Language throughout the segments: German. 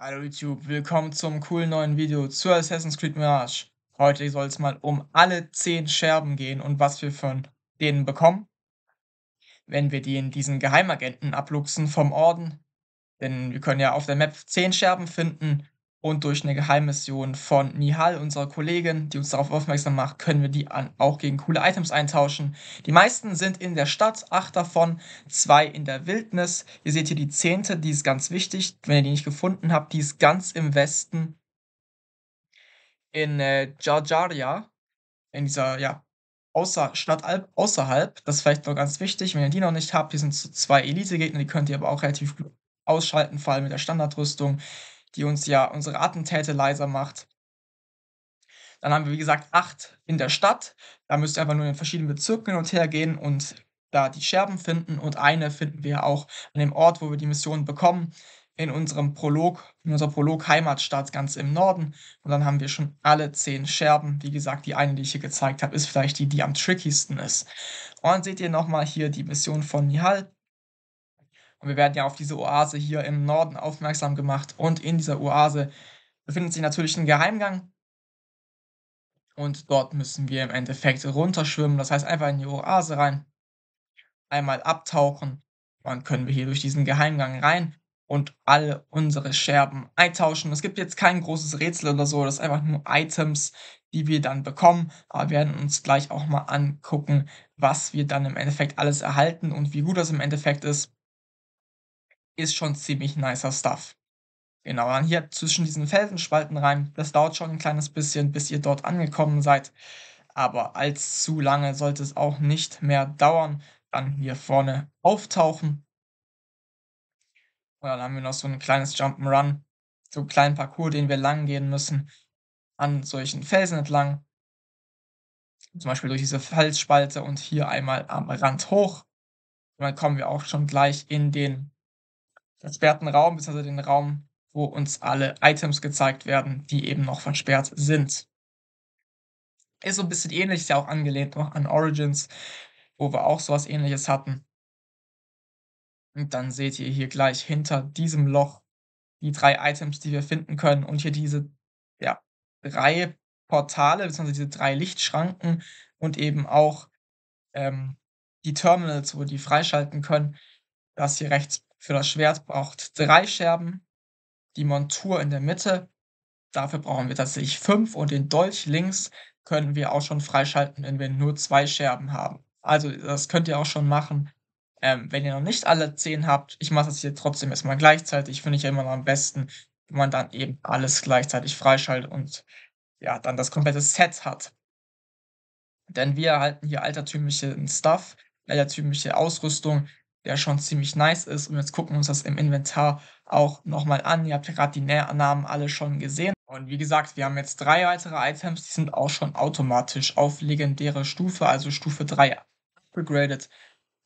Hallo YouTube, willkommen zum coolen neuen Video zu Assassin's Creed Mirage. Heute soll es mal um alle 10 Scherben gehen und was wir von denen bekommen, wenn wir die in diesen Geheimagenten abluchsen vom Orden. Denn wir können ja auf der Map 10 Scherben finden und durch eine Geheimmission von Nihal, unserer Kollegin, die uns darauf aufmerksam macht, können wir die an, auch gegen coole Items eintauschen. Die meisten sind in der Stadt, acht davon, zwei in der Wildnis. Ihr seht hier die zehnte, die ist ganz wichtig. Wenn ihr die nicht gefunden habt, die ist ganz im Westen in äh, Jarjaria, in dieser, ja, außer, Stadt außerhalb. Das ist vielleicht noch ganz wichtig, wenn ihr die noch nicht habt. Hier sind so zwei Elite-Gegner, die könnt ihr aber auch relativ gut ausschalten, vor allem mit der Standardrüstung die uns ja unsere Attentäte leiser macht. Dann haben wir, wie gesagt, acht in der Stadt. Da müsst ihr einfach nur in verschiedenen Bezirken hin und her gehen und da die Scherben finden. Und eine finden wir auch an dem Ort, wo wir die Mission bekommen, in unserem Prolog, in unserer Prolog-Heimatstadt ganz im Norden. Und dann haben wir schon alle zehn Scherben. Wie gesagt, die eine, die ich hier gezeigt habe, ist vielleicht die, die am trickiesten ist. Und dann seht ihr nochmal hier die Mission von Nihal. Und wir werden ja auf diese Oase hier im Norden aufmerksam gemacht. Und in dieser Oase befindet sich natürlich ein Geheimgang. Und dort müssen wir im Endeffekt runterschwimmen. Das heißt, einfach in die Oase rein. Einmal abtauchen. Dann können wir hier durch diesen Geheimgang rein und alle unsere Scherben eintauschen. Es gibt jetzt kein großes Rätsel oder so, das ist einfach nur Items, die wir dann bekommen. Aber wir werden uns gleich auch mal angucken, was wir dann im Endeffekt alles erhalten und wie gut das im Endeffekt ist ist schon ziemlich nicer Stuff. Genau, dann hier zwischen diesen Felsenspalten rein. Das dauert schon ein kleines bisschen, bis ihr dort angekommen seid. Aber allzu lange sollte es auch nicht mehr dauern. Dann hier vorne auftauchen. Und dann haben wir noch so ein kleines Jump'n'Run. So einen kleinen Parcours, den wir lang gehen müssen. An solchen Felsen entlang. Zum Beispiel durch diese Felsspalte und hier einmal am Rand hoch. Und dann kommen wir auch schon gleich in den versperrten Raum, beziehungsweise den Raum, wo uns alle Items gezeigt werden, die eben noch versperrt sind. Ist so ein bisschen ähnlich, ist ja auch angelehnt noch an Origins, wo wir auch sowas ähnliches hatten. Und dann seht ihr hier gleich hinter diesem Loch die drei Items, die wir finden können und hier diese ja, drei Portale, beziehungsweise diese drei Lichtschranken und eben auch ähm, die Terminals, wo die freischalten können. Das hier rechts für das Schwert braucht drei Scherben, die Montur in der Mitte, dafür brauchen wir tatsächlich fünf und den Dolch links können wir auch schon freischalten, wenn wir nur zwei Scherben haben. Also das könnt ihr auch schon machen, ähm, wenn ihr noch nicht alle zehn habt. Ich mache das hier trotzdem erstmal gleichzeitig, finde ich ja immer noch am besten, wenn man dann eben alles gleichzeitig freischaltet und ja, dann das komplette Set hat. Denn wir erhalten hier altertümlichen Stuff, altertümliche Ausrüstung, der schon ziemlich nice ist. Und jetzt gucken wir uns das im Inventar auch nochmal an. Ihr habt ja gerade die Nähernamen alle schon gesehen. Und wie gesagt, wir haben jetzt drei weitere Items, die sind auch schon automatisch auf legendäre Stufe, also Stufe 3 upgraded.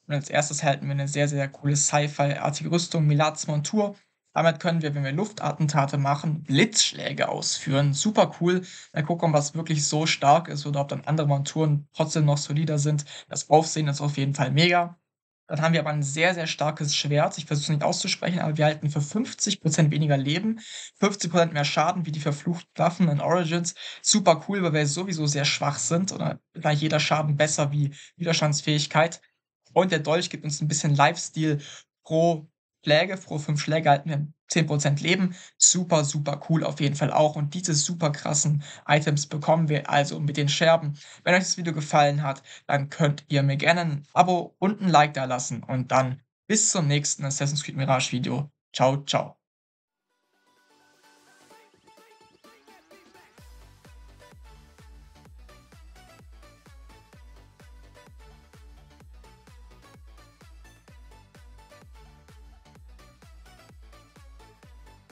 Und als erstes erhalten wir eine sehr, sehr coole Sci-Fi-artige Rüstung, Milats Montur. Damit können wir, wenn wir Luftattentate machen, Blitzschläge ausführen. Super cool. Mal gucken wir, was wirklich so stark ist oder ob dann andere Monturen trotzdem noch solider sind. Das Aufsehen ist auf jeden Fall mega. Dann haben wir aber ein sehr, sehr starkes Schwert. Ich versuche es nicht auszusprechen, aber wir halten für 50% weniger Leben, 50% mehr Schaden wie die verfluchten Waffen in Origins. Super cool, weil wir sowieso sehr schwach sind. Oder gleich jeder Schaden besser wie Widerstandsfähigkeit. Und der Dolch gibt uns ein bisschen Lifestyle pro Schläge, pro fünf Schläge halten wir 10% Leben. Super, super cool auf jeden Fall auch. Und diese super krassen Items bekommen wir also mit den Scherben. Wenn euch das Video gefallen hat, dann könnt ihr mir gerne ein Abo und ein Like da lassen. Und dann bis zum nächsten Assassin's Creed Mirage Video. Ciao, ciao.